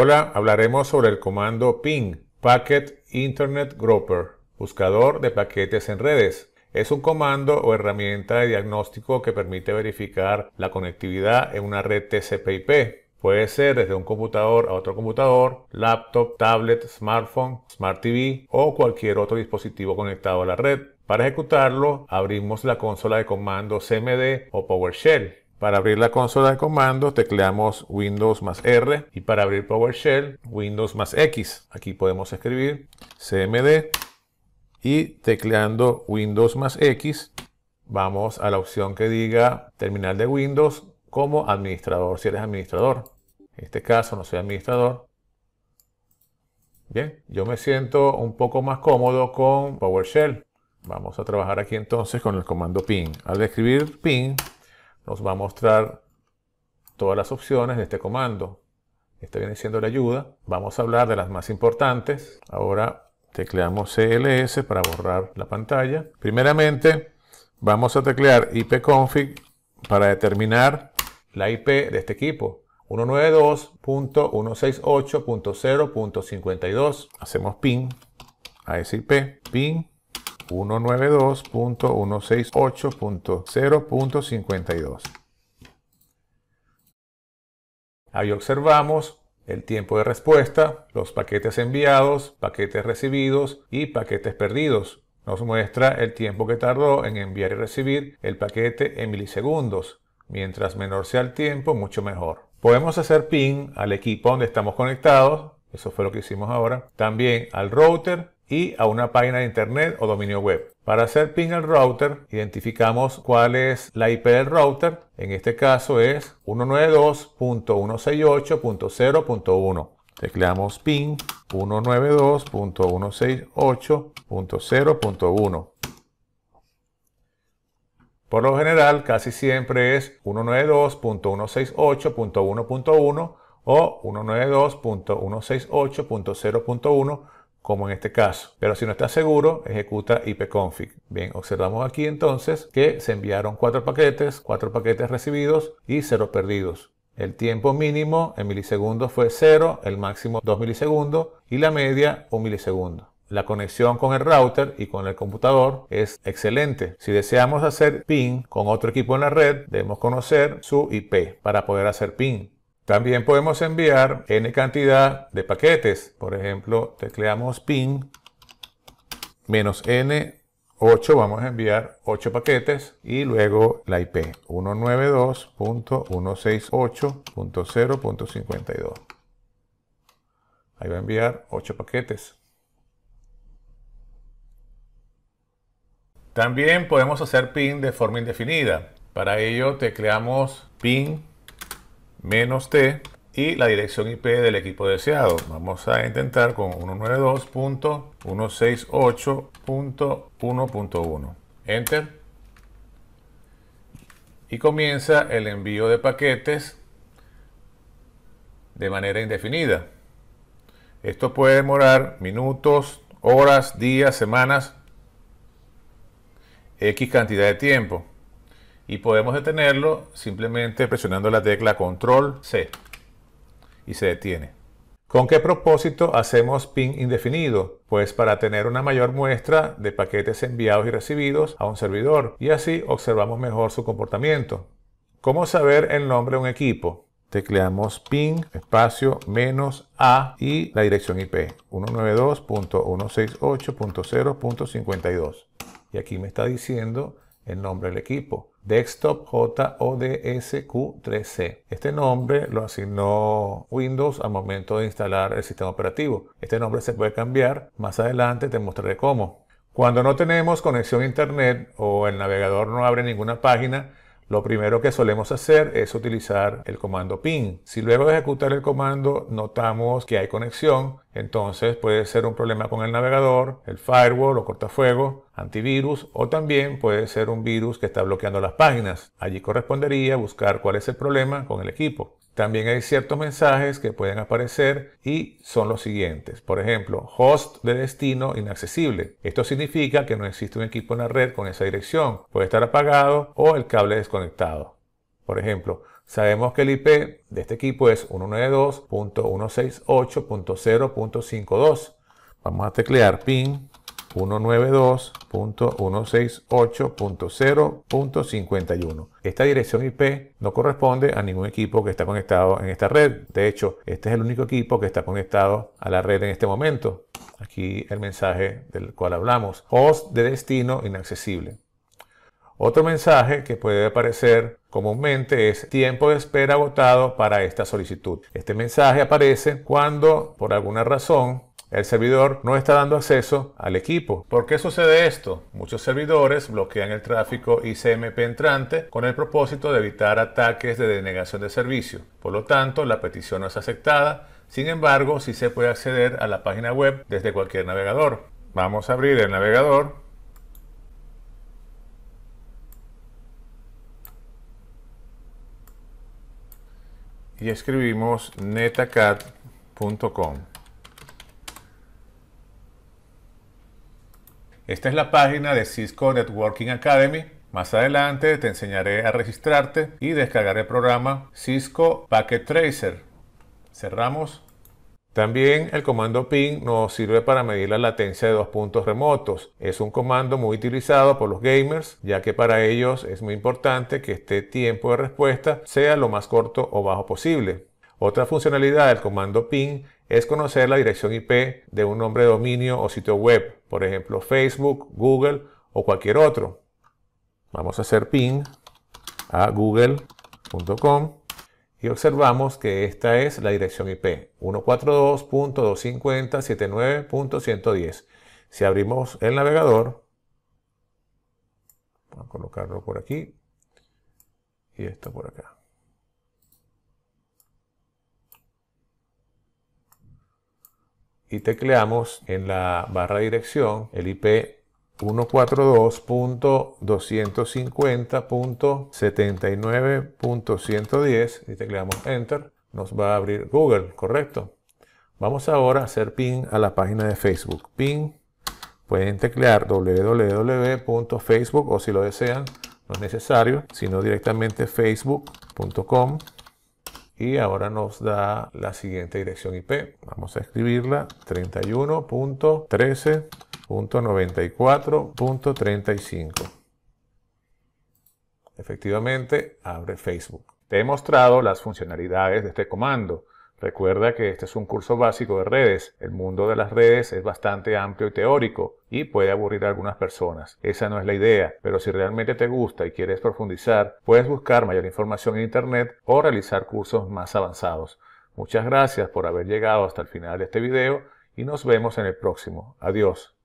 Hola, hablaremos sobre el comando ping, Packet Internet Groper, buscador de paquetes en redes. Es un comando o herramienta de diagnóstico que permite verificar la conectividad en una red TCP/IP. Puede ser desde un computador a otro computador, laptop, tablet, smartphone, smart TV o cualquier otro dispositivo conectado a la red. Para ejecutarlo, abrimos la consola de comando CMD o PowerShell. Para abrir la consola de comandos tecleamos Windows más R y para abrir PowerShell Windows más X. Aquí podemos escribir CMD y tecleando Windows más X vamos a la opción que diga terminal de Windows como administrador, si eres administrador. En este caso no soy administrador. Bien, yo me siento un poco más cómodo con PowerShell. Vamos a trabajar aquí entonces con el comando ping. Al escribir ping nos va a mostrar todas las opciones de este comando. Esta viene siendo la ayuda. Vamos a hablar de las más importantes. Ahora tecleamos CLS para borrar la pantalla. Primeramente vamos a teclear ipconfig para determinar la IP de este equipo. 192.168.0.52. Hacemos pin a ese IP. Pin 192.168.0.52. Ahí observamos el tiempo de respuesta, los paquetes enviados, paquetes recibidos y paquetes perdidos. Nos muestra el tiempo que tardó en enviar y recibir el paquete en milisegundos. Mientras menor sea el tiempo, mucho mejor. Podemos hacer ping al equipo donde estamos conectados, eso fue lo que hicimos ahora, también al router y a una página de internet o dominio web. Para hacer ping al router, identificamos cuál es la IP del router. En este caso es 192.168.0.1. Tecleamos ping 192.168.0.1. Por lo general, casi siempre es 192.168.1.1 o 192.168.0.1 como en este caso. Pero si no estás seguro, ejecuta ipconfig. Bien, observamos aquí entonces que se enviaron cuatro paquetes, cuatro paquetes recibidos y cero perdidos. El tiempo mínimo en milisegundos fue cero, el máximo 2 milisegundos y la media 1 milisegundo. La conexión con el router y con el computador es excelente. Si deseamos hacer ping con otro equipo en la red, debemos conocer su IP para poder hacer ping. También podemos enviar n cantidad de paquetes. Por ejemplo, tecleamos pin menos n 8, vamos a enviar 8 paquetes y luego la IP 192.168.0.52. Ahí va a enviar 8 paquetes. También podemos hacer pin de forma indefinida. Para ello tecleamos pin menos T y la dirección IP del equipo deseado. Vamos a intentar con 192.168.1.1. Enter. Y comienza el envío de paquetes de manera indefinida. Esto puede demorar minutos, horas, días, semanas, X cantidad de tiempo. Y podemos detenerlo simplemente presionando la tecla control C y se detiene. ¿Con qué propósito hacemos ping indefinido? Pues para tener una mayor muestra de paquetes enviados y recibidos a un servidor y así observamos mejor su comportamiento. ¿Cómo saber el nombre de un equipo? Tecleamos ping espacio menos A y la dirección IP 192.168.0.52. Y aquí me está diciendo el nombre del equipo. Desktop JODSQ3C. Este nombre lo asignó Windows al momento de instalar el sistema operativo. Este nombre se puede cambiar. Más adelante te mostraré cómo. Cuando no tenemos conexión a Internet o el navegador no abre ninguna página, lo primero que solemos hacer es utilizar el comando PIN. Si luego de ejecutar el comando notamos que hay conexión, entonces puede ser un problema con el navegador, el firewall o cortafuego, antivirus o también puede ser un virus que está bloqueando las páginas. Allí correspondería buscar cuál es el problema con el equipo. También hay ciertos mensajes que pueden aparecer y son los siguientes. Por ejemplo, host de destino inaccesible. Esto significa que no existe un equipo en la red con esa dirección. Puede estar apagado o el cable desconectado. Por ejemplo, sabemos que el IP de este equipo es 192.168.0.52. Vamos a teclear pin 192.168.0.51. Esta dirección IP no corresponde a ningún equipo que está conectado en esta red. De hecho, este es el único equipo que está conectado a la red en este momento. Aquí el mensaje del cual hablamos. Host de destino inaccesible. Otro mensaje que puede aparecer comúnmente es tiempo de espera agotado para esta solicitud. Este mensaje aparece cuando por alguna razón el servidor no está dando acceso al equipo. ¿Por qué sucede esto? Muchos servidores bloquean el tráfico ICMP entrante con el propósito de evitar ataques de denegación de servicio. Por lo tanto, la petición no es aceptada. Sin embargo, sí se puede acceder a la página web desde cualquier navegador. Vamos a abrir el navegador. Y escribimos netacat.com. Esta es la página de Cisco Networking Academy. Más adelante te enseñaré a registrarte y descargar el programa Cisco Packet Tracer. Cerramos. También el comando PIN nos sirve para medir la latencia de dos puntos remotos. Es un comando muy utilizado por los gamers, ya que para ellos es muy importante que este tiempo de respuesta sea lo más corto o bajo posible. Otra funcionalidad del comando ping es conocer la dirección IP de un nombre de dominio o sitio web, por ejemplo Facebook, Google o cualquier otro. Vamos a hacer ping a google.com y observamos que esta es la dirección IP 142.250.79.110. Si abrimos el navegador, vamos a colocarlo por aquí y esto por acá. y tecleamos en la barra dirección el IP 142.250.79.110 y tecleamos Enter, nos va a abrir Google, correcto. Vamos ahora a hacer ping a la página de Facebook. Ping, pueden teclear www.facebook o si lo desean, no es necesario, sino directamente facebook.com y ahora nos da la siguiente dirección IP. Vamos a escribirla 31.13.94.35. Efectivamente, abre Facebook. Te he mostrado las funcionalidades de este comando. Recuerda que este es un curso básico de redes. El mundo de las redes es bastante amplio y teórico y puede aburrir a algunas personas. Esa no es la idea, pero si realmente te gusta y quieres profundizar, puedes buscar mayor información en Internet o realizar cursos más avanzados. Muchas gracias por haber llegado hasta el final de este video y nos vemos en el próximo. Adiós.